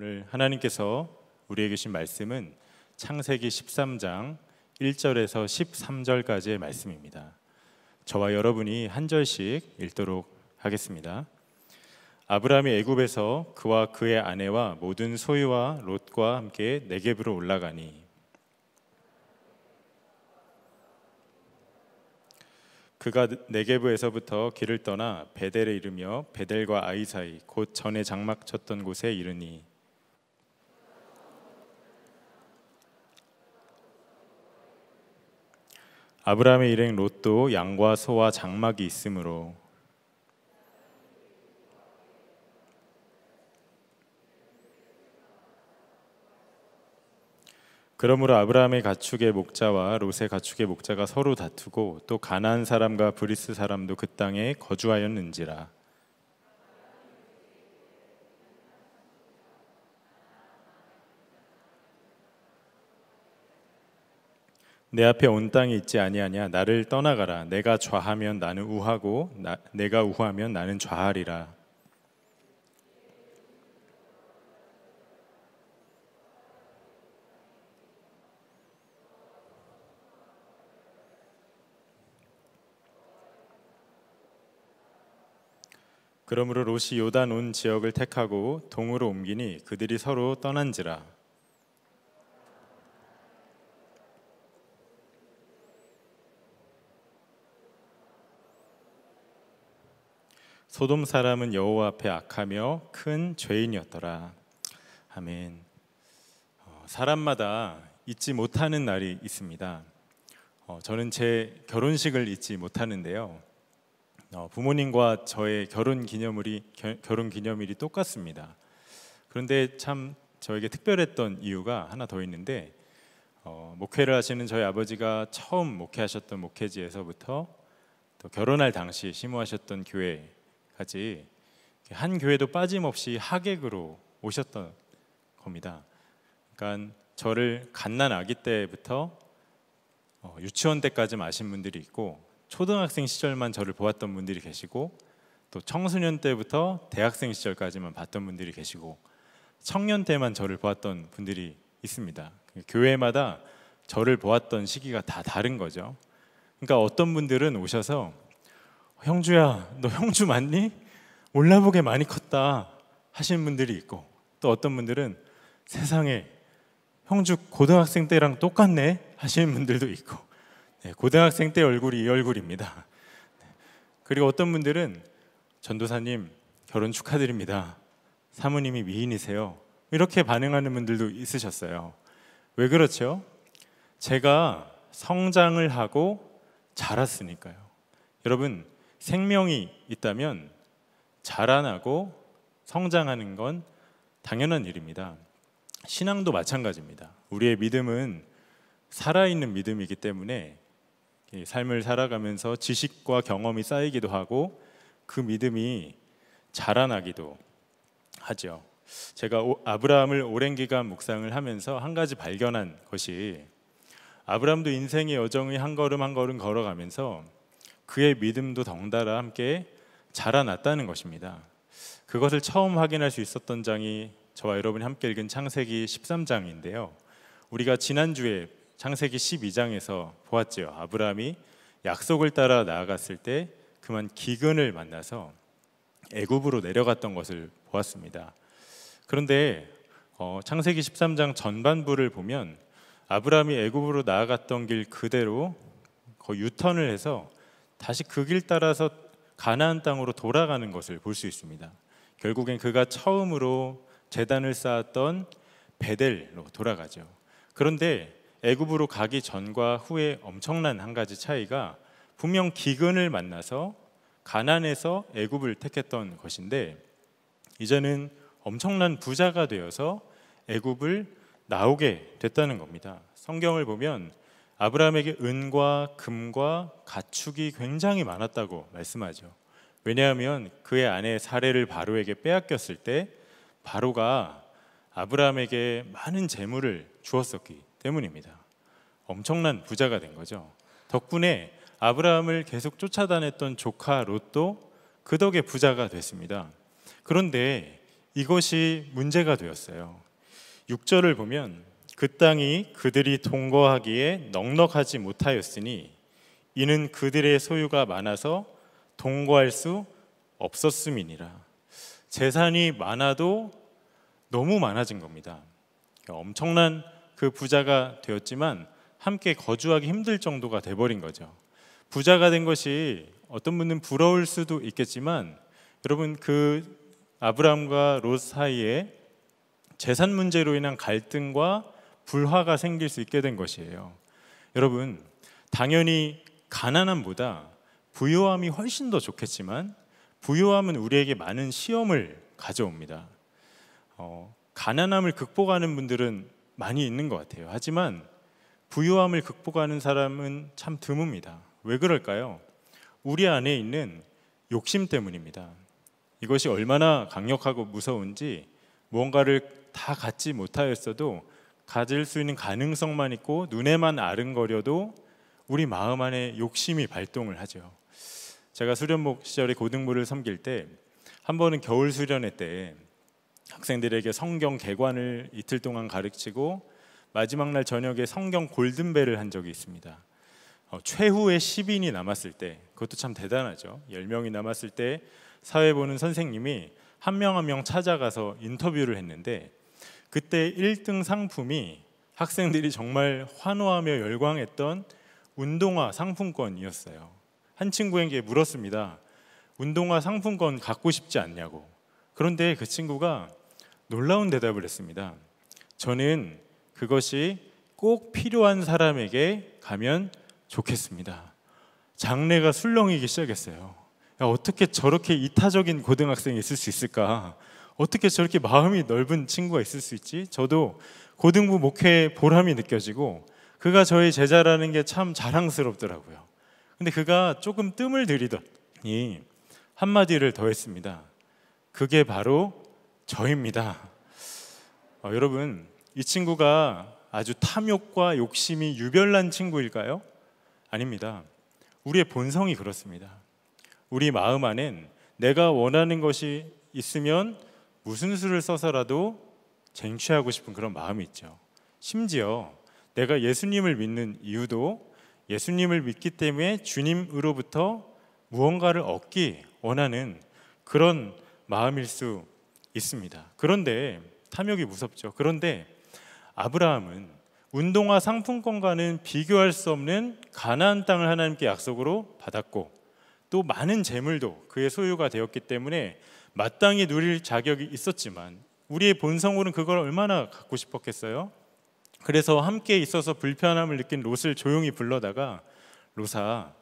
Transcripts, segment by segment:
오늘 하나님께서 우리에게 주신 말씀은 창세기 13장 1절에서 13절까지의 말씀입니다. 저와 여러분이 한 절씩 읽도록 하겠습니다. 아브라함이 애굽에서 그와 그의 아내와 모든 소유와 롯과 함께 네겝으로 올라가니 그가 네게브에서부터 길을 떠나 베델에 이르며 베델과 아이 사이 곧 전에 장막 쳤던 곳에 이르니 아브라함의 일행 롯도 양과 소와 장막이 있으므로 그러므로 아브라함의 가축의 목자와 롯의 가축의 목자가 서로 다투고 또 가나안 사람과 브리스 사람도 그 땅에 거주하였는지라 내 앞에 온 땅이 있지 아니하냐 나를 떠나가라 내가 좌하면 나는 우하고 나, 내가 우하면 나는 좌하리라 그러므로 롯이 요단 온 지역을 택하고 동으로 옮기니 그들이 서로 떠난지라 소돔 사람은 여호와 앞에 악하며 큰 죄인이었더라. 아멘. 어, 사람마다 잊지 못하는 날이 있습니다. 어, 저는 제 결혼식을 잊지 못하는데요. 어, 부모님과 저의 결혼 기념일이 결혼 기념일이 똑같습니다. 그런데 참 저에게 특별했던 이유가 하나 더 있는데 목회를 하시는 저희 아버지가 처음 목회하셨던 목회지에서부터 또 결혼할 당시 심호하셨던 교회 때까지 한 교회도 빠짐없이 하객으로 오셨던 겁니다. 그러니까 저를 갓난 아기 때부터 어, 유치원 때까지 아신 분들이 있고 초등학생 시절만 저를 보았던 분들이 계시고 또 청소년 때부터 대학생 시절까지만 봤던 분들이 계시고 청년 때만 저를 보았던 분들이 있습니다. 그 교회마다 저를 보았던 시기가 다 다른 거죠. 그러니까 어떤 분들은 오셔서 형주야, 너 형주 맞니? 올라보게 많이 컸다 하시는 분들이 있고 또 어떤 분들은 세상에 형주 고등학생 때랑 똑같네 하시는 분들도 있고 네, 고등학생 때 얼굴이 이 얼굴입니다. 네, 그리고 어떤 분들은 전도사님 결혼 축하드립니다. 사모님이 미인이세요. 이렇게 반응하는 분들도 있으셨어요. 왜 그렇죠? 제가 성장을 하고 자랐으니까요. 여러분 생명이 있다면 자라나고 성장하는 건 당연한 일입니다. 신앙도 마찬가지입니다. 우리의 믿음은 살아있는 믿음이기 때문에 삶을 살아가면서 지식과 경험이 쌓이기도 하고 그 믿음이 자라나기도 하죠. 제가 아브라함을 오랜 기간 묵상을 하면서 한 가지 발견한 것이 아브라함도 인생의 여정이 한 걸음 한 걸음 걸어가면서 그의 믿음도 덩달아 함께 자라났다는 것입니다. 그것을 처음 확인할 수 있었던 장이 저와 여러분이 함께 읽은 창세기 13장인데요. 우리가 지난주에 창세기 12장에서 보았지요. 아브라함이 약속을 따라 나아갔을 때 그만 기근을 만나서 애굽으로 내려갔던 것을 보았습니다. 그런데 어, 창세기 13장 전반부를 보면 아브라함이 애굽으로 나아갔던 길 그대로 거의 유턴을 해서 다시 그 길 따라서 가나안 땅으로 돌아가는 것을 볼 수 있습니다. 결국엔 그가 처음으로 재단을 쌓았던 베델로 돌아가죠. 그런데 애굽으로 가기 전과 후에 엄청난 한 가지 차이가 분명 기근을 만나서 가난에서 애굽을 택했던 것인데 이제는 엄청난 부자가 되어서 애굽을 나오게 됐다는 겁니다. 성경을 보면 아브라함에게 은과 금과 가축이 굉장히 많았다고 말씀하죠. 왜냐하면 그의 아내 사례를 바로에게 빼앗겼을 때 바로가 아브라함에게 많은 재물을 주었었기 때문입니다. 엄청난 부자가 된 거죠. 덕분에 아브라함을 계속 쫓아다녔던 조카 롯도 그 덕에 부자가 됐습니다. 그런데 이것이 문제가 되었어요. 6절을 보면 그 땅이 그들이 동거하기에 넉넉하지 못하였으니 이는 그들의 소유가 많아서 동거할 수 없었음이니라. 재산이 많아도 너무 많아진 겁니다. 엄청난 그 부자가 되었지만 함께 거주하기 힘들 정도가 돼버린 거죠. 부자가 된 것이 어떤 분은 부러울 수도 있겠지만 여러분 그아브라함과롯 사이에 재산 문제로 인한 갈등과 불화가 생길 수 있게 된 것이에요. 여러분, 당연히 가난함보다 부유함이 훨씬 더 좋겠지만 부유함은 우리에게 많은 시험을 가져옵니다. 어, 가난함을 극복하는 분들은 많이 있는 것 같아요. 하지만 부유함을 극복하는 사람은 참 드뭅니다. 왜 그럴까요? 우리 안에 있는 욕심 때문입니다. 이것이 얼마나 강력하고 무서운지 무언가를 다 갖지 못하였어도 가질 수 있는 가능성만 있고 눈에만 아른거려도 우리 마음 안에 욕심이 발동을 하죠. 제가 수련목 시절에 고등부를 섬길 때 한 번은 겨울 수련회 때 학생들에게 성경 개관을 이틀 동안 가르치고 마지막 날 저녁에 성경 골든벨을 한 적이 있습니다. 어, 최후의 10인이 남았을 때 그것도 참 대단하죠. 10명이 남았을 때 사회 보는 선생님이 한 명 한 명 찾아가서 인터뷰를 했는데 그때 1등 상품이 학생들이 정말 환호하며 열광했던 운동화 상품권이었어요. 한 친구에게 물었습니다. 운동화 상품권 갖고 싶지 않냐고. 그런데 그 친구가 놀라운 대답을 했습니다. 저는 그것이 꼭 필요한 사람에게 가면 좋겠습니다. 장래가 술렁이기 시작했어요. 야, 어떻게 저렇게 이타적인 고등학생이 있을 수 있을까? 어떻게 저렇게 마음이 넓은 친구가 있을 수 있지? 저도 고등부 목회 보람이 느껴지고 그가 저의 제자라는 게 참 자랑스럽더라고요. 근데 그가 조금 뜸을 들이더니 한마디를 더했습니다. 그게 바로 저입니다. 어, 여러분, 이 친구가 아주 탐욕과 욕심이 유별난 친구일까요? 아닙니다. 우리의 본성이 그렇습니다. 우리 마음 안엔 내가 원하는 것이 있으면 무슨 수를 써서라도 쟁취하고 싶은 그런 마음이 있죠. 심지어 내가 예수님을 믿는 이유도 예수님을 믿기 때문에 주님으로부터 무언가를 얻기 원하는 그런 마음일 수 있습니다. 그런데 탐욕이 무섭죠. 그런데 아브라함은 운동화 상품권과는 비교할 수 없는 가나안 땅을 하나님께 약속으로 받았고 또 많은 재물도 그의 소유가 되었기 때문에 마땅히 누릴 자격이 있었지만 우리의 본성으로는 그걸 얼마나 갖고 싶었겠어요? 그래서 함께 있어서 불편함을 느낀 롯을 조용히 불러다가 로사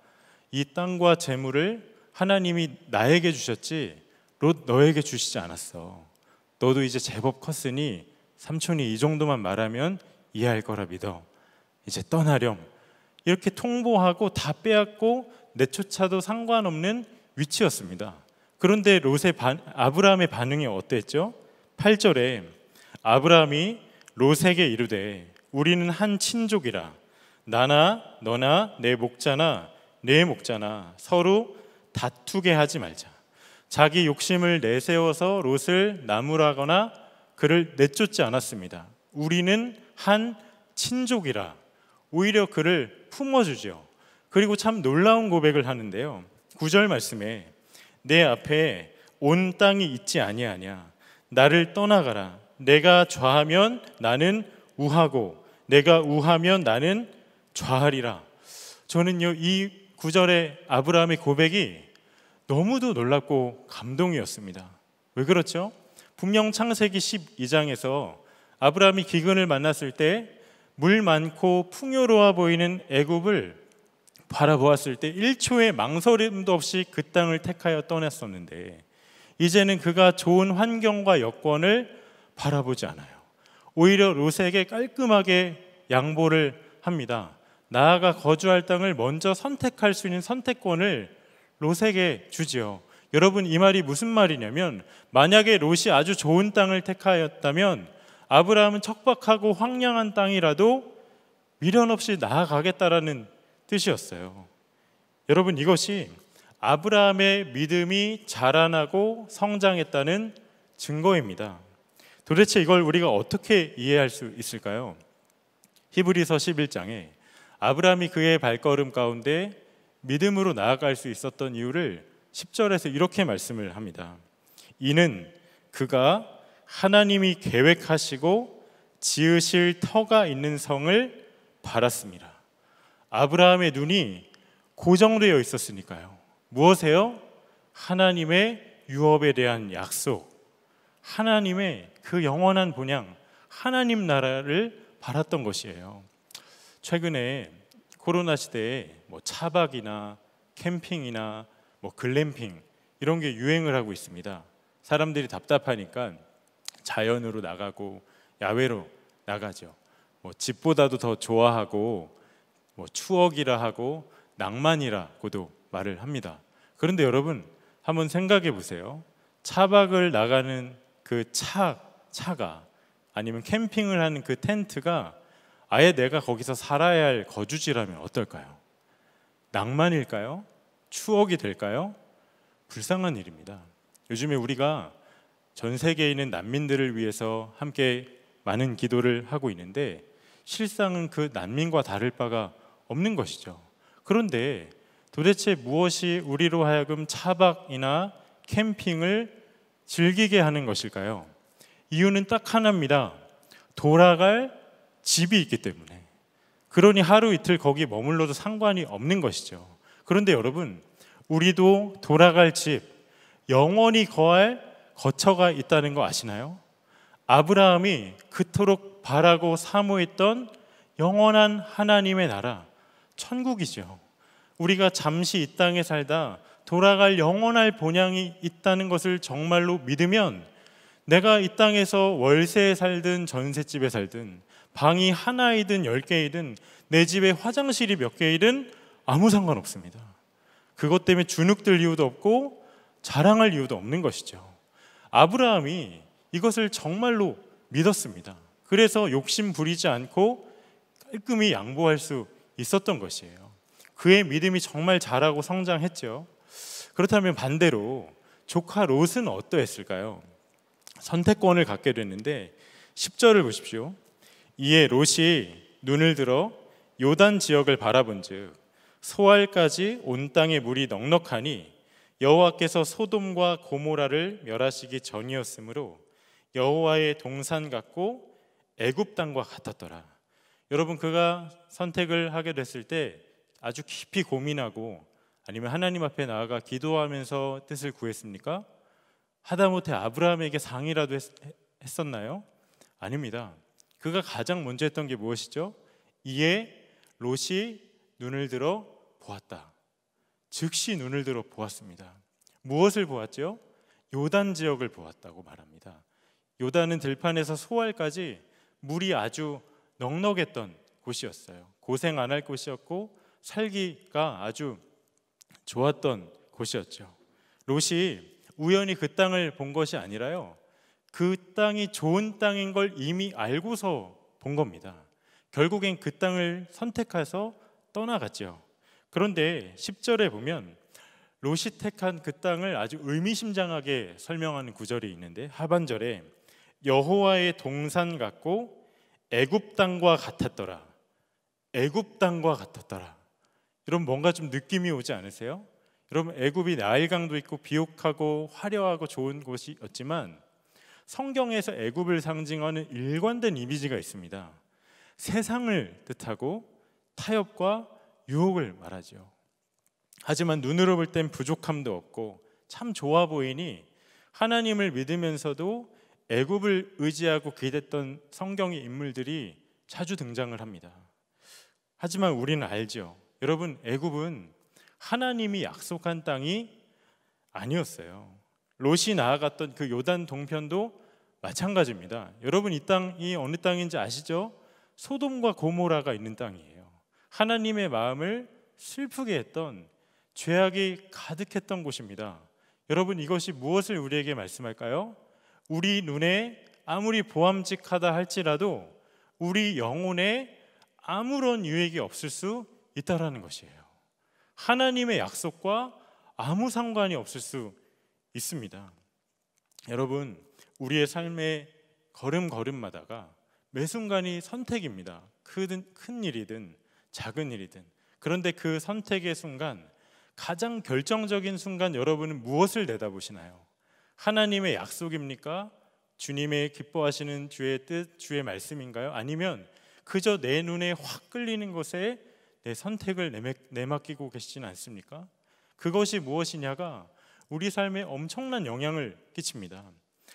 이 땅과 재물을 하나님이 나에게 주셨지 롯 너에게 주시지 않았어. 너도 이제 제법 컸으니 삼촌이 이 정도만 말하면 이해할 거라 믿어. 이제 떠나렴. 이렇게 통보하고 다 빼앗고 내쫓아도 상관없는 위치였습니다. 그런데 롯의 반, 아브라함의 반응이 어땠죠? 8절에 아브라함이 롯에게 이르되 우리는 한 친족이라 나나 너나 내 목자나 내 목자나 서로 다투게 하지 말자. 자기 욕심을 내세워서 롯을 나무라거나 그를 내쫓지 않았습니다. 우리는 한 친족이라 오히려 그를 품어주죠. 그리고 참 놀라운 고백을 하는데요. 9절 말씀에 내 앞에 온 땅이 있지 아니하냐 나를 떠나가라 내가 좌하면 나는 우하고 내가 우하면 나는 좌하리라 저는요 이 구절의 아브라함의 고백이 너무도 놀랍고 감동이었습니다 왜 그렇죠? 분명 창세기 12장에서 아브라함이 기근을 만났을 때 물 많고 풍요로워 보이는 애굽을 바라보았을 때 1초의 망설임도 없이 그 땅을 택하여 떠났었는데 이제는 그가 좋은 환경과 여권을 바라보지 않아요. 오히려 롯에게 깔끔하게 양보를 합니다. 나아가 거주할 땅을 먼저 선택할 수 있는 선택권을 롯에게 주지요. 여러분 이 말이 무슨 말이냐면 만약에 롯이 아주 좋은 땅을 택하였다면 아브라함은 척박하고 황량한 땅이라도 미련 없이 나아가겠다라는 뜻이었어요. 여러분 이것이 아브라함의 믿음이 자라나고 성장했다는 증거입니다. 도대체 이걸 우리가 어떻게 이해할 수 있을까요? 히브리서 11장에 아브라함이 그의 발걸음 가운데 믿음으로 나아갈 수 있었던 이유를 10절에서 이렇게 말씀을 합니다. 이는 그가 하나님이 계획하시고 지으실 터가 있는 성을 바랐습니다. 아브라함의 눈이 고정되어 있었으니까요. 무엇에요? 하나님의 유업에 대한 약속, 하나님의 그 영원한 본향, 하나님 나라를 바랐던 것이에요. 최근에 코로나 시대에 뭐 차박이나 캠핑이나 뭐 글램핑 이런 게 유행을 하고 있습니다. 사람들이 답답하니까 자연으로 나가고 야외로 나가죠. 뭐 집보다도 더 좋아하고 뭐 추억이라 하고 낭만이라고도 말을 합니다. 그런데 여러분 한번 생각해 보세요. 차박을 나가는 그 차, 차가 아니면 캠핑을 하는 그 텐트가 아예 내가 거기서 살아야 할 거주지라면 어떨까요? 낭만일까요? 추억이 될까요? 불쌍한 일입니다. 요즘에 우리가 전 세계에 있는 난민들을 위해서 함께 많은 기도를 하고 있는데 실상은 그 난민과 다를 바가 없는 것이죠. 그런데 도대체 무엇이 우리로 하여금 차박이나 캠핑을 즐기게 하는 것일까요? 이유는 딱 하나입니다. 돌아갈 집이 있기 때문에. 그러니 하루 이틀 거기 머물러도 상관이 없는 것이죠. 그런데 여러분, 우리도 돌아갈 집, 영원히 거할 거처가 있다는 거 아시나요? 아브라함이 그토록 바라고 사모했던 영원한 하나님의 나라, 천국이죠. 우리가 잠시 이 땅에 살다 돌아갈 영원할 본향이 있다는 것을 정말로 믿으면 내가 이 땅에서 월세에 살든 전셋집에 살든 방이 하나이든 열 개이든 내 집에 화장실이 몇 개이든 아무 상관 없습니다. 그것 때문에 주눅들 이유도 없고 자랑할 이유도 없는 것이죠. 아브라함이 이것을 정말로 믿었습니다. 그래서 욕심 부리지 않고 깔끔히 양보할 수 있었던 것이에요. 그의 믿음이 정말 자라고 성장했죠. 그렇다면 반대로 조카 롯은 어떠했을까요? 선택권을 갖게 됐는데 10절을 보십시오. 이에 롯이 눈을 들어 요단 지역을 바라본즉 소알까지 온 땅의 물이 넉넉하니 여호와께서 소돔과 고모라를 멸하시기 전이었으므로 여호와의 동산 같고 애굽 땅과 같았더라. 여러분 그가 선택을 하게 됐을 때 아주 깊이 고민하고 아니면 하나님 앞에 나아가 기도하면서 뜻을 구했습니까? 하다못해 아브라함에게 상이라도 했, 었나요 아닙니다. 그가 가장 먼저 했던 게 무엇이죠? 이에 롯이 눈을 들어 보았다. 즉시 눈을 들어 보았습니다. 무엇을 보았죠? 요단 지역을 보았다고 말합니다. 요단은 들판에서 소알까지 물이 아주 넉넉했던 곳이었어요. 고생 안 할 곳이었고 살기가 아주 좋았던 곳이었죠. 롯이 우연히 그 땅을 본 것이 아니라요. 그 땅이 좋은 땅인 걸 이미 알고서 본 겁니다. 결국엔 그 땅을 선택해서 떠나갔죠. 그런데 10절에 보면 롯이 택한 그 땅을 아주 의미심장하게 설명하는 구절이 있는데 하반절에 여호와의 동산 같고 애굽 땅과 같았더라. 애굽 땅과 같았더라. 여러분 뭔가 좀 느낌이 오지 않으세요? 여러분 애굽이 나일강도 있고 비옥하고 화려하고 좋은 곳이었지만 성경에서 애굽을 상징하는 일관된 이미지가 있습니다. 세상을 뜻하고 타협과 유혹을 말하죠. 하지만 눈으로 볼 땐 부족함도 없고 참 좋아 보이니 하나님을 믿으면서도 애굽을 의지하고 기댔던 성경의 인물들이 자주 등장을 합니다. 하지만 우리는 알죠. 여러분, 애굽은 하나님이 약속한 땅이 아니었어요. 롯이 나아갔던 그 요단 동편도 마찬가지입니다. 여러분 이 땅이 어느 땅인지 아시죠? 소돔과 고모라가 있는 땅이에요. 하나님의 마음을 슬프게 했던 죄악이 가득했던 곳입니다. 여러분 이것이 무엇을 우리에게 말씀할까요? 우리 눈에 아무리 보암직하다 할지라도 우리 영혼에 아무런 유익이 없을 수 있다라는 것이에요. 하나님의 약속과 아무 상관이 없을 수 있습니다. 여러분, 우리의 삶의 걸음걸음마다가 매 순간이 선택입니다. 큰, 큰 일이든 작은 일이든. 그런데 그 선택의 순간, 가장 결정적인 순간 여러분은 무엇을 내다보시나요? 하나님의 약속입니까? 주님의 기뻐하시는 주의 뜻, 주의 말씀인가요? 아니면 그저 내 눈에 확 끌리는 것에 내 선택을 내맡기고 계시진 않습니까? 그것이 무엇이냐가 우리 삶에 엄청난 영향을 끼칩니다.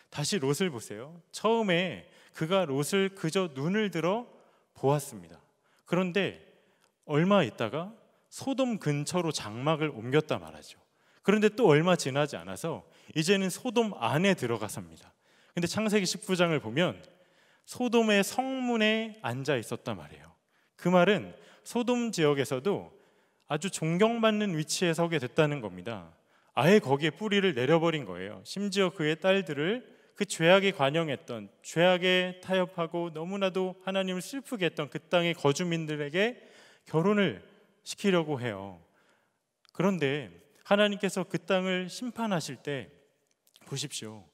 다시 롯을 보세요. 처음에 그가 롯을 그저 눈을 들어 보았습니다. 그런데 얼마 있다가 소돔 근처로 장막을 옮겼다 말하죠. 그런데 또 얼마 지나지 않아서 이제는 소돔 안에 들어가서니다 근데 창세기 19장을 보면 소돔의 성문에 앉아 있었단 말이에요. 그 말은 소돔 지역에서도 아주 존경받는 위치에 서게 됐다는 겁니다. 아예 거기에 뿌리를 내려버린 거예요. 심지어 그의 딸들을 그죄악에 관영했던 죄악에 타협하고 너무나도 하나님을 슬프게 했던 그 땅의 거주민들에게 결혼을 시키려고 해요. 그런데 하나님께서 그 땅을 심판하실 때 보십시오.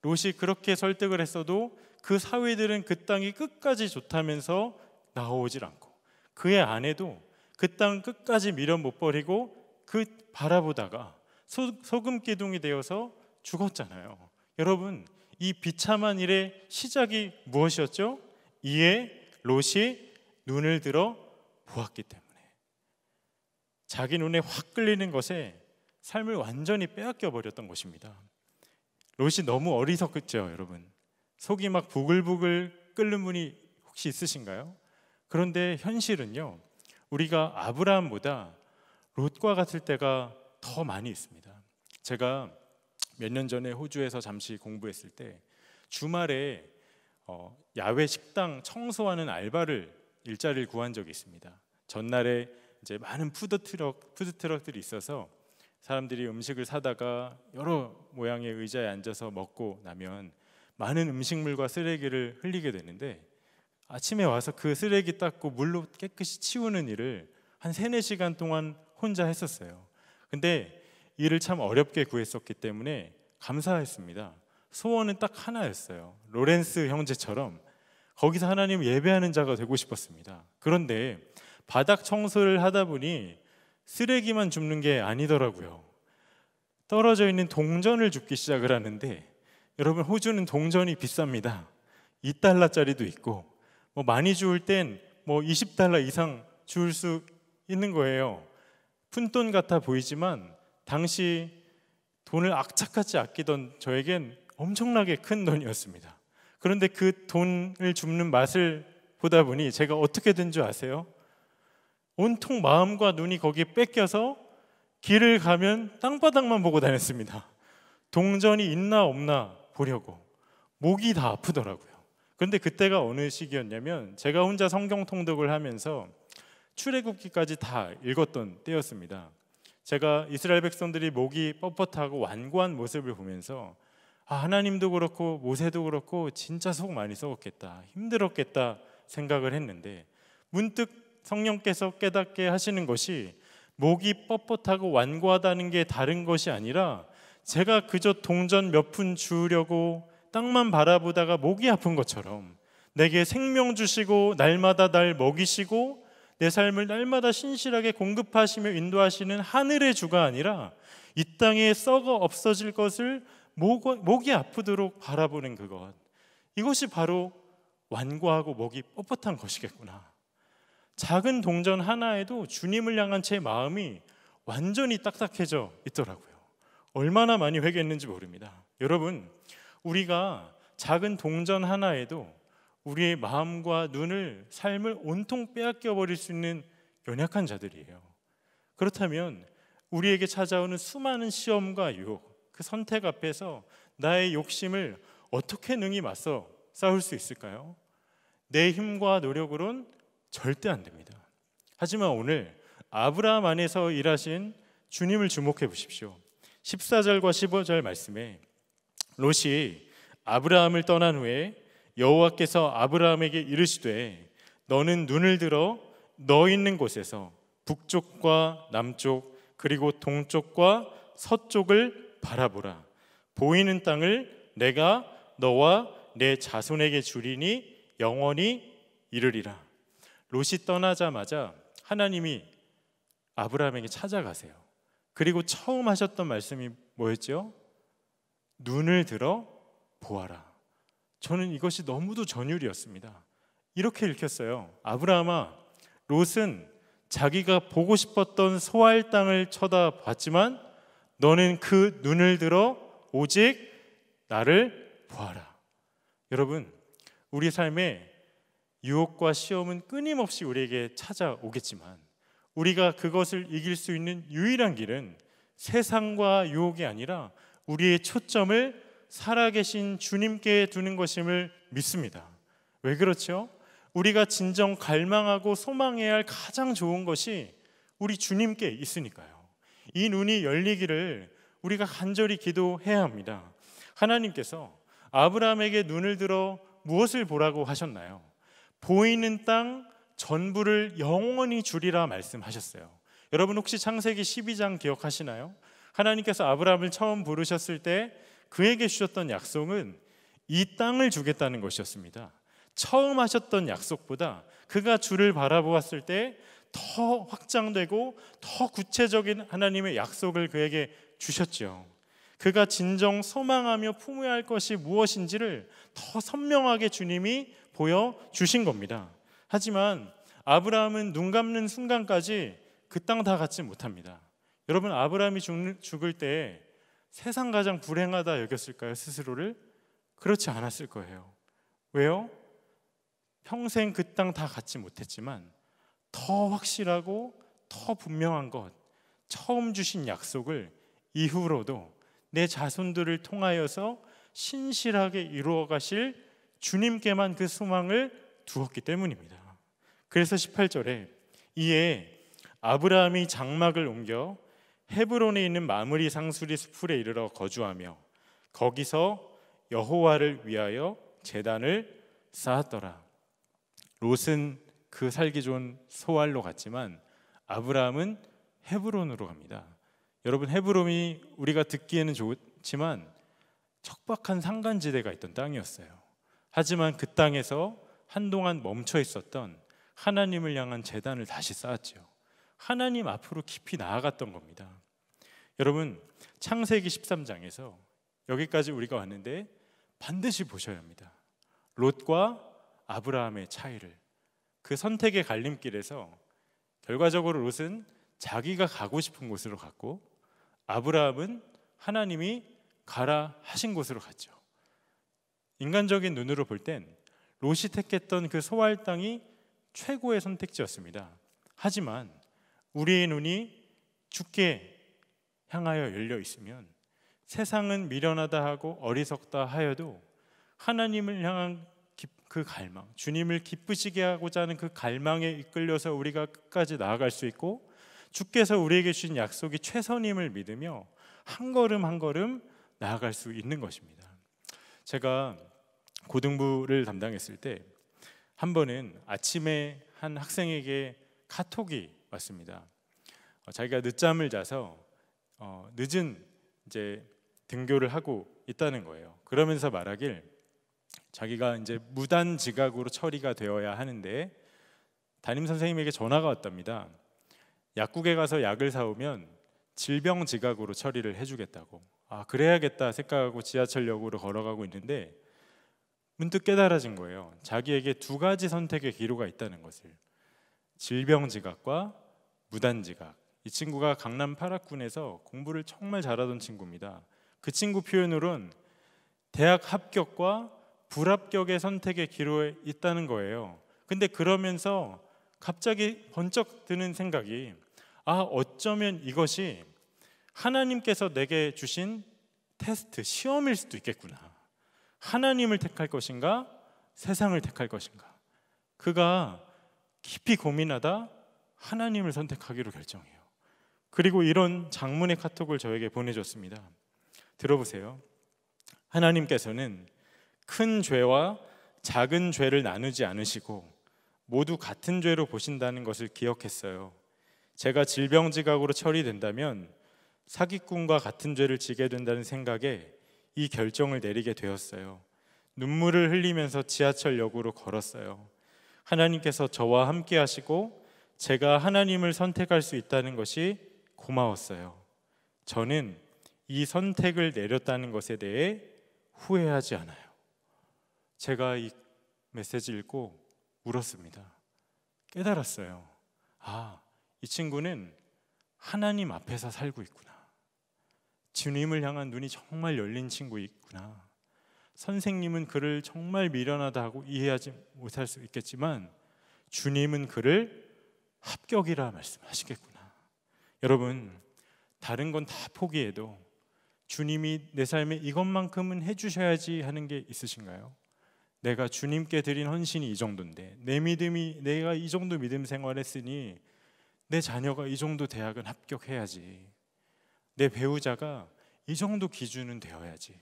롯이 그렇게 설득을 했어도 그 사위들은 그 땅이 끝까지 좋다면서 나오질 않고 그의 아내도 그 땅 끝까지 미련 못 버리고 그 바라보다가 소, 소금 기둥이 되어서 죽었잖아요. 여러분 이 비참한 일의 시작이 무엇이었죠? 이에 롯이 눈을 들어 보았기 때문에 자기 눈에 확 끌리는 것에 삶을 완전히 빼앗겨 버렸던 것입니다. 롯이 너무 어리석었죠, 여러분. 속이 막 부글부글 끓는 분이 혹시 있으신가요? 그런데 현실은요, 우리가 아브라함보다 롯과 같을 때가 더 많이 있습니다. 제가 몇 년 전에 호주에서 잠시 공부했을 때 주말에 어, 야외 식당 청소하는 알바를 일자리를 구한 적이 있습니다. 전날에 이제 많은 푸드 트럭 푸드 트럭들이 있어서 사람들이 음식을 사다가 여러 모양의 의자에 앉아서 먹고 나면 많은 음식물과 쓰레기를 흘리게 되는데 아침에 와서 그 쓰레기 닦고 물로 깨끗이 치우는 일을 한 3, 4시간 동안 혼자 했었어요. 근데 일을 참 어렵게 구했었기 때문에 감사했습니다. 소원은 딱 하나였어요. 로렌스 형제처럼 거기서 하나님 예배하는 자가 되고 싶었습니다. 그런데 바닥 청소를 하다 보니 쓰레기만 줍는 게 아니더라고요. 떨어져 있는 동전을 줍기 시작을 하는데 여러분 호주는 동전이 비쌉니다. 2달러짜리도 있고 뭐 많이 주울 땐 뭐 20달러 이상 주울 수 있는 거예요. 푼돈 같아 보이지만 당시 돈을 악착같이 아끼던 저에겐 엄청나게 큰 돈이었습니다. 그런데 그 돈을 줍는 맛을 보다 보니 제가 어떻게 된 줄 아세요? 온통 마음과 눈이 거기에 뺏겨서 길을 가면 땅바닥만 보고 다녔습니다. 동전이 있나 없나 보려고 목이 다 아프더라고요. 그런데 그때가 어느 시기였냐면 제가 혼자 성경 통독을 하면서 출애굽기까지 다 읽었던 때였습니다. 제가 이스라엘 백성들이 목이 뻣뻣하고 완고한 모습을 보면서 아, 하나님도 그렇고 모세도 그렇고 진짜 속 많이 썩었겠다 힘들었겠다 생각을 했는데 문득 성령께서 깨닫게 하시는 것이 목이 뻣뻣하고 완고하다는 게 다른 것이 아니라 제가 그저 동전 몇 푼 주려고 땅만 바라보다가 목이 아픈 것처럼 내게 생명 주시고 날마다 날 먹이시고 내 삶을 날마다 신실하게 공급하시며 인도하시는 하늘의 주가 아니라 이 땅에 썩어 없어질 것을 목, 이 아프도록 바라보는 그것 이것이 바로 완고하고 목이 뻣뻣한 것이겠구나 작은 동전 하나에도 주님을 향한 제 마음이 완전히 딱딱해져 있더라고요. 얼마나 많이 회개했는지 모릅니다. 여러분, 우리가 작은 동전 하나에도 우리의 마음과 눈을 삶을 온통 빼앗겨 버릴 수 있는 연약한 자들이에요. 그렇다면 우리에게 찾아오는 수많은 시험과 유혹, 그 선택 앞에서 나의 욕심을 어떻게 능히 맞서 싸울 수 있을까요? 내 힘과 노력으론 절대 안 됩니다. 하지만 오늘 아브라함 안에서 일하신 주님을 주목해 보십시오. 14절과 15절 말씀에 롯이 아브라함을 떠난 후에 여호와께서 아브라함에게 이르시되 너는 눈을 들어 너 있는 곳에서 북쪽과 남쪽 그리고 동쪽과 서쪽을 바라보라 보이는 땅을 내가 너와 내 자손에게 주리니 영원히 이르리라 롯이 떠나자마자 하나님이 아브라함에게 찾아가세요. 그리고 처음 하셨던 말씀이 뭐였죠? 눈을 들어 보아라. 저는 이것이 너무도 전율이었습니다. 이렇게 읽혔어요. 아브라함아, 롯은 자기가 보고 싶었던 소할 땅을 쳐다봤지만 너는 그 눈을 들어 오직 나를 보아라. 여러분, 우리 삶에 유혹과 시험은 끊임없이 우리에게 찾아오겠지만 우리가 그것을 이길 수 있는 유일한 길은 세상과 유혹이 아니라 우리의 초점을 살아계신 주님께 두는 것임을 믿습니다. 왜 그렇죠? 우리가 진정 갈망하고 소망해야 할 가장 좋은 것이 우리 주님께 있으니까요. 이 눈이 열리기를 우리가 간절히 기도해야 합니다. 하나님께서 아브라함에게 눈을 들어 무엇을 보라고 하셨나요? 보이는 땅 전부를 영원히 주리라 말씀하셨어요. 여러분 혹시 창세기 12장 기억하시나요? 하나님께서 아브라함을 처음 부르셨을 때 그에게 주셨던 약속은 이 땅을 주겠다는 것이었습니다. 처음 하셨던 약속보다 그가 주를 바라보았을 때 더 확장되고 더 구체적인 하나님의 약속을 그에게 주셨죠. 그가 진정 소망하며 품어야 할 것이 무엇인지를 더 선명하게 주님이 보여 주신 겁니다. 하지만 아브라함은 눈 감는 순간까지 그 땅 다 갖지 못합니다. 여러분 아브라함이 죽을 때 세상 가장 불행하다 여겼을까요? 스스로를 그렇지 않았을 거예요. 왜요? 평생 그 땅 다 갖지 못했지만 더 확실하고 더 분명한 것 처음 주신 약속을 이후로도 내 자손들을 통하여서 신실하게 이루어 가실 주님께만 그 소망을 두었기 때문입니다. 그래서 18절에 이에 아브라함이 장막을 옮겨 헤브론에 있는 마므리 상수리 수에 이르러 거주하며 거기서 여호와를 위하여 제단을 쌓았더라. 롯은 그 살기 좋은 소알로 갔지만 아브라함은 헤브론으로 갑니다. 여러분 헤브롬이 우리가 듣기에는 좋지만 척박한 산간지대가 있던 땅이었어요. 하지만 그 땅에서 한동안 멈춰 있었던 하나님을 향한 재단을 다시 쌓았지요. 하나님 앞으로 깊이 나아갔던 겁니다. 여러분 창세기 13장에서 여기까지 우리가 왔는데 반드시 보셔야 합니다. 롯과 아브라함의 차이를 그 선택의 갈림길에서 결과적으로 롯은 자기가 가고 싶은 곳으로 갔고 아브라함은 하나님이 가라 하신 곳으로 갔죠. 인간적인 눈으로 볼 땐 롯이 택했던 그 소할 땅이 최고의 선택지였습니다. 하지만 우리의 눈이 죽게 향하여 열려 있으면 세상은 미련하다 하고 어리석다 하여도 하나님을 향한 그 갈망, 주님을 기쁘시게 하고자 하는 그 갈망에 이끌려서 우리가 끝까지 나아갈 수 있고 주께서 우리에게 주신 약속이 최선임을 믿으며 한 걸음 한 걸음 나아갈 수 있는 것입니다. 제가 고등부를 담당했을 때 한 번은 아침에 한 학생에게 카톡이 왔습니다. 어, 자기가 늦잠을 자서 어, 늦은 이제 등교를 하고 있다는 거예요. 그러면서 말하길 자기가 이제 무단 지각으로 처리가 되어야 하는데 담임 선생님에게 전화가 왔답니다. 약국에 가서 약을 사오면 질병 지각으로 처리를 해주겠다고 아 그래야겠다 생각하고 지하철역으로 걸어가고 있는데 문득 깨달아진 거예요. 자기에게 두 가지 선택의 기로가 있다는 것을 질병 지각과 무단 지각. 이 친구가 강남 파학군에서 공부를 정말 잘하던 친구입니다. 그 친구 표현으론 대학 합격과 불합격의 선택의 기로에 있다는 거예요. 근데 그러면서 갑자기 번쩍 드는 생각이 아, 어쩌면 이것이 하나님께서 내게 주신 테스트, 시험일 수도 있겠구나. 하나님을 택할 것인가? 세상을 택할 것인가? 그가 깊이 고민하다 하나님을 선택하기로 결정해요. 그리고 이런 장문의 카톡을 저에게 보내줬습니다. 들어보세요. 하나님께서는 큰 죄와 작은 죄를 나누지 않으시고 모두 같은 죄로 보신다는 것을 기억했어요. 제가 질병지각으로 처리된다면 사기꾼과 같은 죄를 지게 된다는 생각에 이 결정을 내리게 되었어요. 눈물을 흘리면서 지하철역으로 걸었어요. 하나님께서 저와 함께 하시고 제가 하나님을 선택할 수 있다는 것이 고마웠어요. 저는 이 선택을 내렸다는 것에 대해 후회하지 않아요. 제가 이 메시지 읽고 울었습니다. 깨달았어요. 아, 이 친구는 하나님 앞에서 살고 있구나. 주님을 향한 눈이 정말 열린 친구이구나. 선생님은 그를 정말 미련하다고 이해하지 못할 수 있겠지만 주님은 그를 합격이라 말씀하시겠구나. 여러분, 다른 건 다 포기해도 주님이 내 삶에 이것만큼은 해주셔야지 하는 게 있으신가요? 내가 주님께 드린 헌신이 이 정도인데 내 믿음이 내가 이 정도 믿음 생활했으니 내 자녀가 이 정도 대학은 합격해야지. 내 배우자가 이 정도 기준은 되어야지.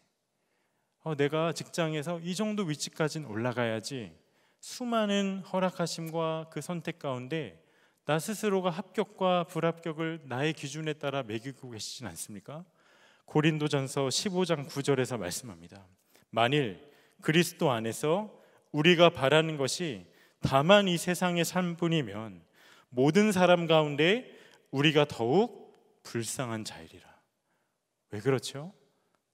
어, 내가 직장에서 이 정도 위치까지는 올라가야지. 수많은 허락하심과 그 선택 가운데 나 스스로가 합격과 불합격을 나의 기준에 따라 매기고 계시진 않습니까? 고린도전서 15장 9절에서 말씀합니다. 만일 그리스도 안에서 우리가 바라는 것이 다만 이 세상의 삶뿐이면 모든 사람 가운데 우리가 더욱 불쌍한 자이리라. 왜 그렇죠?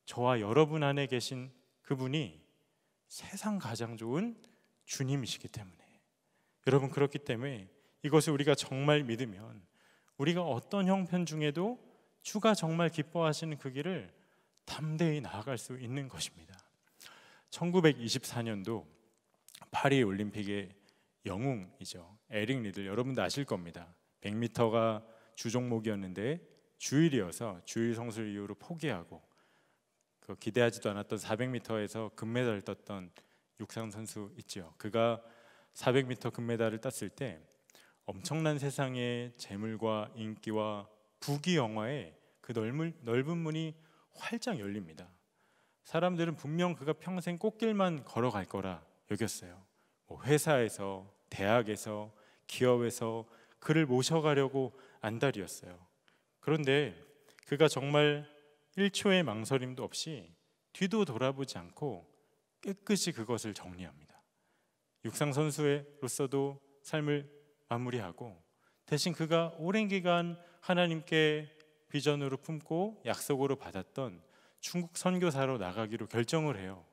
저와 여러분 안에 계신 그분이 세상 가장 좋은 주님이시기 때문에 여러분 그렇기 때문에 이것을 우리가 정말 믿으면 우리가 어떤 형편 중에도 주가 정말 기뻐하시는 그 길을 담대히 나아갈 수 있는 것입니다. 1924년도 파리 올림픽의 영웅이죠. 에릭 리들 여러분도 아실 겁니다. 100m가 주 종목이었는데 주일이어서 주일 성술 이후로 포기하고 그 기대하지도 않았던 400m에서 금메달을 땄던 육상 선수 있죠 그가 400m 금메달을 땄을 때 엄청난 세상의 재물과 인기와 부귀 영화에 그 넓은, 넓은 문이 활짝 열립니다. 사람들은 분명 그가 평생 꽃길만 걸어갈 거라 여겼어요. 뭐 회사에서, 대학에서, 기업에서 그를 모셔가려고 안달이었어요. 그런데 그가 정말 1초의 망설임도 없이 뒤도 돌아보지 않고 깨끗이 그것을 정리합니다. 육상 선수로서도 삶을 마무리하고 대신 그가 오랜 기간 하나님께 비전으로 품고 약속으로 받았던 중국 선교사로 나가기로 결정을 해요.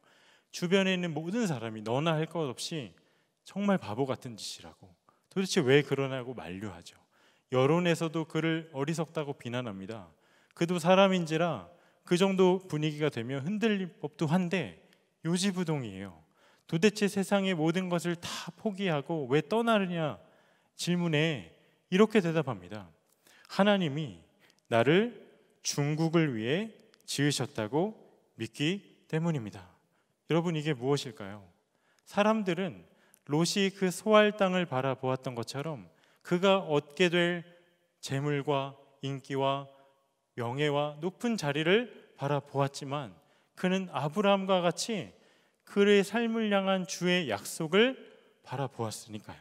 주변에 있는 모든 사람이 너나 할 것 없이 정말 바보 같은 짓이라고 도대체 왜 그러냐고 만류하죠. 여론에서도 그를 어리석다고 비난합니다. 그도 사람인지라 그 정도 분위기가 되면 흔들릴 법도 한데 요지부동이에요. 도대체 세상의 모든 것을 다 포기하고 왜 떠나느냐 질문에 이렇게 대답합니다. 하나님이 나를 중국을 위해 지으셨다고 믿기 때문입니다. 여러분 이게 무엇일까요? 사람들은 롯이 그 소할 땅을 바라보았던 것처럼 그가 얻게 될 재물과 인기와 명예와 높은 자리를 바라보았지만 그는 아브라함과 같이 그의 삶을 향한 주의 약속을 바라보았으니까요.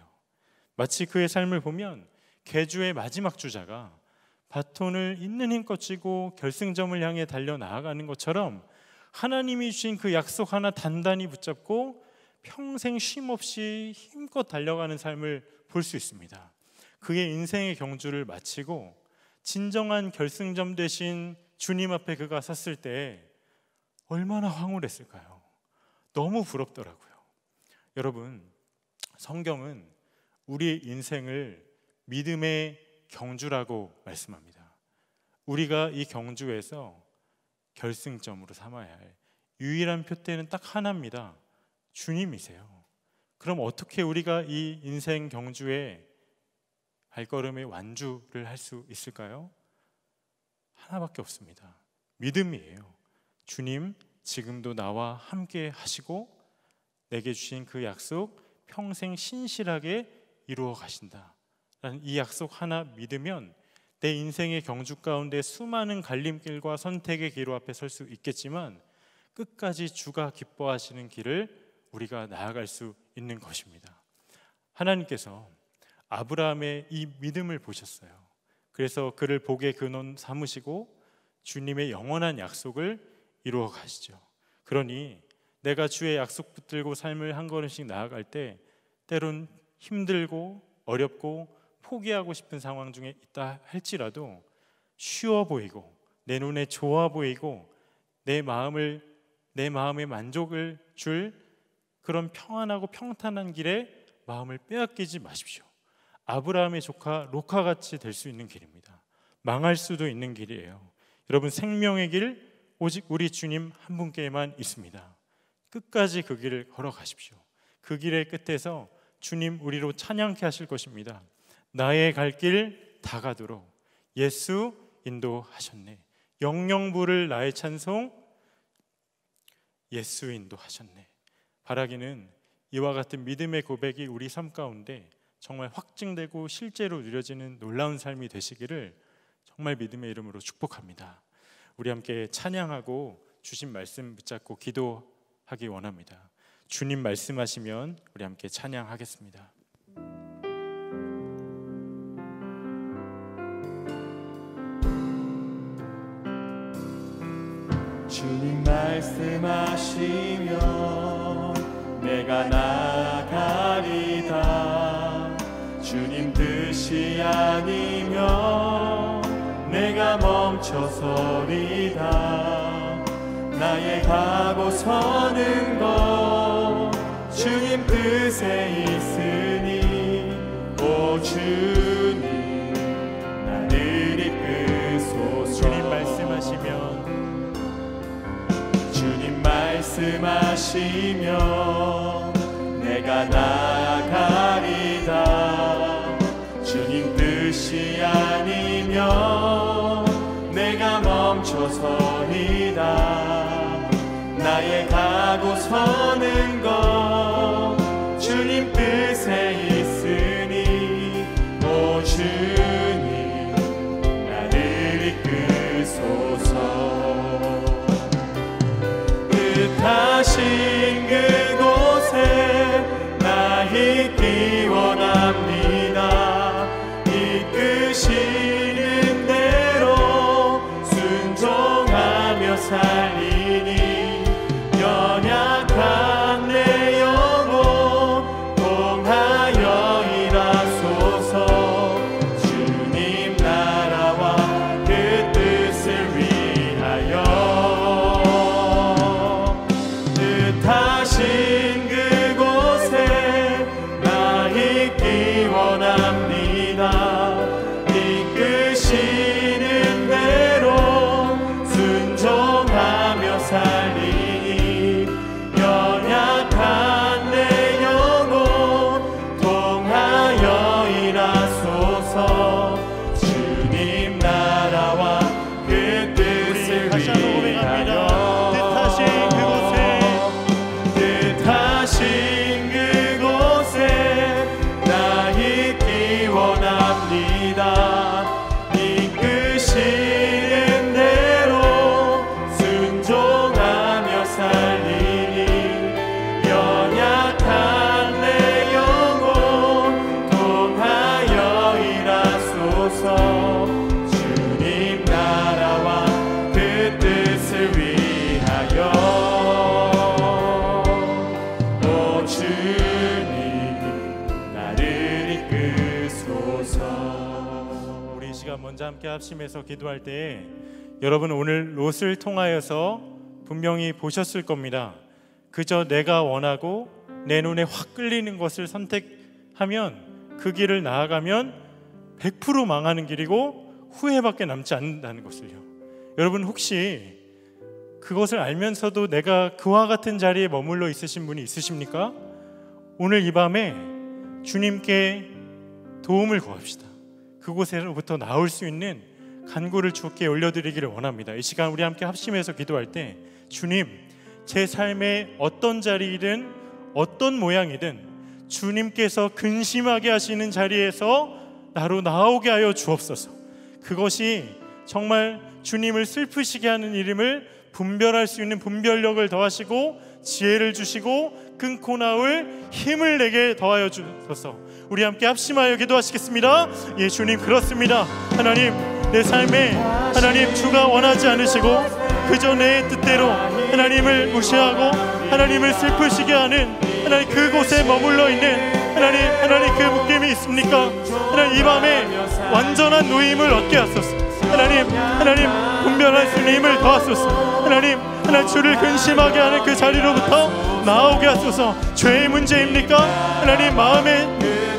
마치 그의 삶을 보면 개주의 마지막 주자가 바톤을 있는 힘껏 쥐고 결승점을 향해 달려 나아가는 것처럼 하나님이 주신 그 약속 하나 단단히 붙잡고 평생 쉼 없이 힘껏 달려가는 삶을 볼 수 있습니다. 그의 인생의 경주를 마치고 진정한 결승점 대신 주님 앞에 그가 섰을 때 얼마나 황홀했을까요? 너무 부럽더라고요. 여러분, 성경은 우리 인생을 믿음의 경주라고 말씀합니다. 우리가 이 경주에서 결승점으로 삼아야 할 유일한 표태는 딱 하나입니다. 주님이세요. 그럼 어떻게 우리가 이 인생 경주에 발걸음의 완주를 할 수 있을까요? 하나밖에 없습니다. 믿음이에요. 주님, 지금도 나와 함께 하시고 내게 주신 그 약속 평생 신실하게 이루어 가신다. 라는 이 약속 하나 믿으면 내 인생의 경주 가운데 수많은 갈림길과 선택의 기로 앞에 설 수 있겠지만 끝까지 주가 기뻐하시는 길을 우리가 나아갈 수 있는 것입니다. 하나님께서 아브라함의 이 믿음을 보셨어요. 그래서 그를 복의 근원 삼으시고 주님의 영원한 약속을 이루어 가시죠. 그러니 내가 주의 약속 붙들고 삶을 한 걸음씩 나아갈 때 때론 힘들고 어렵고 포기하고 싶은 상황 중에 있다 할지라도 쉬워 보이고 내 눈에 좋아 보이고 내 마음을 내 마음의 만족을 줄 그런 평안하고 평탄한 길에 마음을 빼앗기지 마십시오. 아브라함의 조카 로카 같이 될 수 있는 길입니다. 망할 수도 있는 길이에요. 여러분 생명의 길 오직 우리 주님 한 분께만 있습니다. 끝까지 그 길을 걸어가십시오. 그 길의 끝에서 주님 우리로 찬양케 하실 것입니다. 나의 갈 길 다가도록 예수 인도하셨네. 영영부를 나의 찬송 예수 인도하셨네. 바라기는 이와 같은 믿음의 고백이 우리 삶 가운데 정말 확증되고 실제로 누려지는 놀라운 삶이 되시기를 정말 믿음의 이름으로 축복합니다. 우리 함께 찬양하고 주신 말씀 붙잡고 기도하기 원합니다. 주님 말씀하시면 우리 함께 찬양하겠습니다. 주님 말씀하시면 내가 나가리다 주님 뜻이 아니면 내가 멈춰서리다 나의 가고 서는 것 주님 뜻에 있으니 오 주님 나를 이끄소서 주님 말씀하시면 주님 말씀하시면 나가리다 주님 뜻이 아니면 내가 멈춰서리다 나의 가고 서는 함께 합심해서 기도할 때 여러분 오늘 롯을 통하여서 분명히 보셨을 겁니다. 그저 내가 원하고 내 눈에 확 끌리는 것을 선택하면 그 길을 나아가면 100% 망하는 길이고 후회밖에 남지 않는다는 것을요. 여러분 혹시 그것을 알면서도 내가 그와 같은 자리에 머물러 있으신 분이 있으십니까? 오늘 이 밤에 주님께 도움을 구합시다. 그곳에서부터 나올 수 있는 간구를 주께 올려드리기를 원합니다. 이 시간 우리 함께 합심해서 기도할 때 주님 제 삶의 어떤 자리든 어떤 모양이든 주님께서 근심하게 하시는 자리에서 나로 나오게 하여 주옵소서. 그것이 정말 주님을 슬프시게 하는 이름을 분별할 수 있는 분별력을 더하시고 지혜를 주시고 끊고 나올 힘을 내게 더하여 주소서 우리 함께 합심하여 기도하시겠습니다 예 주님 그렇습니다 하나님 내 삶에 하나님 주가 원하지 않으시고 그저 내 뜻대로 하나님을 무시하고 하나님을 슬프시게 하는 하나님 그곳에 머물러 있는 하나님 하나님 그 묶임이 있습니까 하나님 이 밤에 완전한 노임을 얻게 하소서 하나님 하나님 분별할 수 있는 힘을 더하소서 하나님 하나님 주를 근심하게 하는 그 자리로부터 나오게 하소서 죄의 문제입니까? 하나님 마음의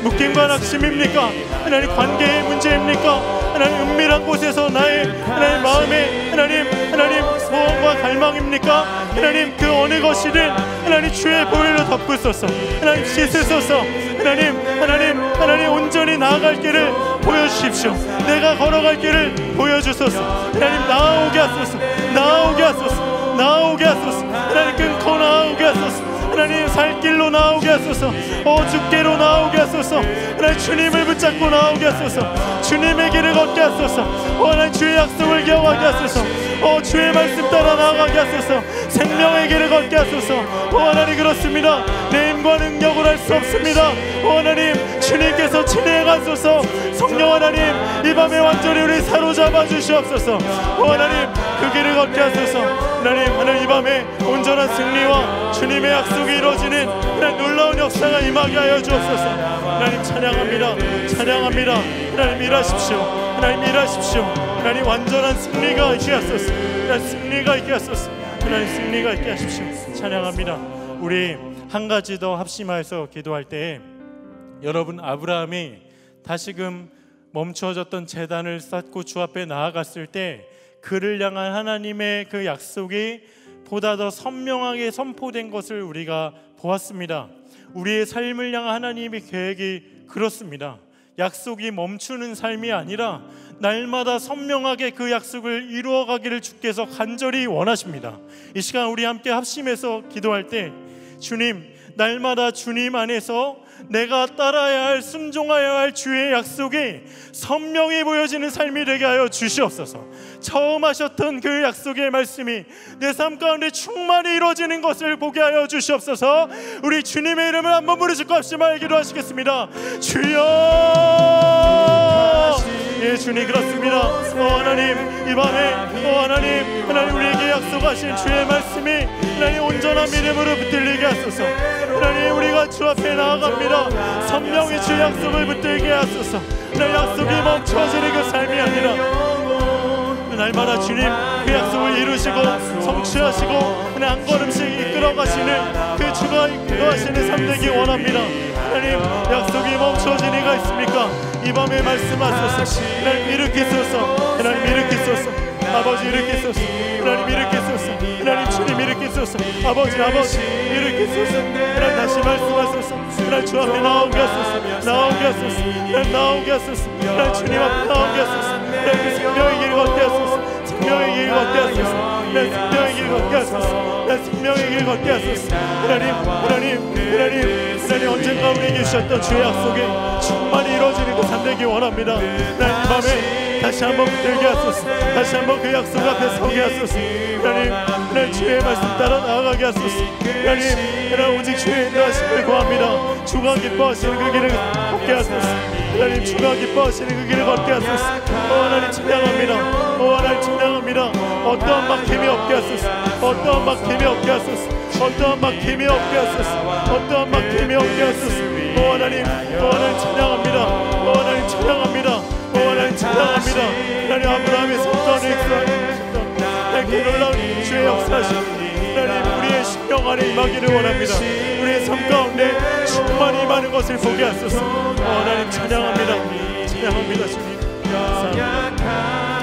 묶임과 낙심입니까? 하나님 관계의 문제입니까? 하나님 은밀한 곳에서 나의 하나님 마음의 하나님 하나님 소원과 갈망입니까? 하나님 그 어느 것이든 하나님 주의 보혈로 덮으소서 하나님 씻으소서 하나님 하나님 하나님 온전히 나아갈 길을 보여주십시오 내가 걸어갈 길을 보여주소서 하나님 나오게 하소서 나오게 하소서 나오게 하소서 하나님 끊고 나오게 하소서 하나님 살 길로 나오게 하소서 오 주께로 나오게 하소서 하나님 주님을 붙잡고 나오게 하소서 주님의 길을 걷게 하소서 오 하나님 주의 약속을 기억하게 하소서 오 주의 말씀 따라 나아가게 하소서 생명의 길을 걷게 하소서 오 하나님 그렇습니다 내 힘과 능력으로 할수 없습니다 오 하나님 주님께서 진행하소서 성령 하나님 이 밤에 완전히 우리 사로잡아 주시옵소서 오 하나님 그 길을 걷게 하소서 하나님 하나님 이 밤에 온전한 승리와 주님의 약속이 이루어지는 하나 놀라운 역사가 임하게 하여 주옵소서 하나님 찬양합니다 찬양합니다 하나님 일하십시오 하나님 일하십시오 하나님 완전한 승리가 있게 하소서 하나님 승리가 있게 하소서 하나님 승리가 있게 하십시오 찬양합니다 우리 한 가지 더 합심하여서 기도할 때에 여러분 아브라함이 다시금 멈춰졌던 재단을 쌓고 주 앞에 나아갔을 때 그를 향한 하나님의 그 약속이 보다 더 선명하게 선포된 것을 우리가 보았습니다. 우리의 삶을 향한 하나님의 계획이 그렇습니다. 약속이 멈추는 삶이 아니라 날마다 선명하게 그 약속을 이루어 가기를 주께서 간절히 원하십니다. 이 시간 우리 함께 합심해서 기도할 때 주님 날마다 주님 안에서 내가 따라야 할 순종하여야 할 주의 약속이 선명히 보여지는 삶이 되게 하여 주시옵소서. 처음 하셨던 그 약속의 말씀이 내 삶 가운데 충만히 이루어지는 것을 보게 하여 주시옵소서. 우리 주님의 이름을 한번 부르실 것이며 기도하시겠습니다. 주여. 예 주님 그렇습니다 오 하나님 이 밤에 오 하나님 하나님 우리에게 약속하신 주의 말씀이 하나님 온전한 믿음으로 붙들리게 하소서 하나님 우리가 주 앞에 나아갑니다 선명히 주의 약속을 붙들게 하소서 내 약속이 멈춰지는 그 삶이 아니라 날마다 주님 그 약속을 이루시고 성취하시고 한 걸음씩 이끌어가시는 그 주가 이끌어가시는 삶 되기 원합니다 하나님 약속이 멈춰진 이가 있습니까 이 밤에 말씀하소서 하나님 일으키소서 하나님 일으키소서 아버지 일으키소서 하나님 일으키소서 하나님 주님 일으키소서 아버지 아버지 일으키소서 하나님 다시 말씀하소서 하나님 주 앞에 나오게 소서 나오게 소서 하나님 나오게 소서 하나님 주님 앞에 나오게 소서 하나님 그생의 길을 걷게 소서 생명의 길 걷게 하소서 내 생명의 길 걷게 하소서 내 생명의 길 걷게 하소서 하나님 하나님 하나님 하나님 언젠가 우리에게 주셨던 주의 약속이 충만히 이루어지는 것 삼되기 원합니다 하나님 밤에 다시 한번 들게 하소서 다시 한번 그 약속 앞에 서게 하소서 하나님 하나님 주의 말씀 따라 나아가게 하소서 하나님 하나님 오직 주의 인도하심을 구합니다 주가 기뻐하시는 그 길을 걷게 하소서 하나님 주가 기뻐하시는 그 길을 걷게 하소서 오 하나님 침략합니다 오 하나님 기합니다 어떠한 막힘이 없게 하소서. 어떠한 막힘이 없게 하소서. 어떠한 막힘이 없게 하소서. 어떠한 막힘이 없게 하소서. 오 하나님, 오 하나님 찬양합니다. 오 하나님 찬양합니다. 오 하나님 찬양합니다. 하나님 아브라함의 성전을 익사하셨 놀라운 주의 역사하십니 하나님 우리의 신령 안에 임하기를 원합니다 우리의 삶 가운데 충만히 많은 것을 보게 하소서 하나님 찬양합니다 찬양합니다 주님 감사합니다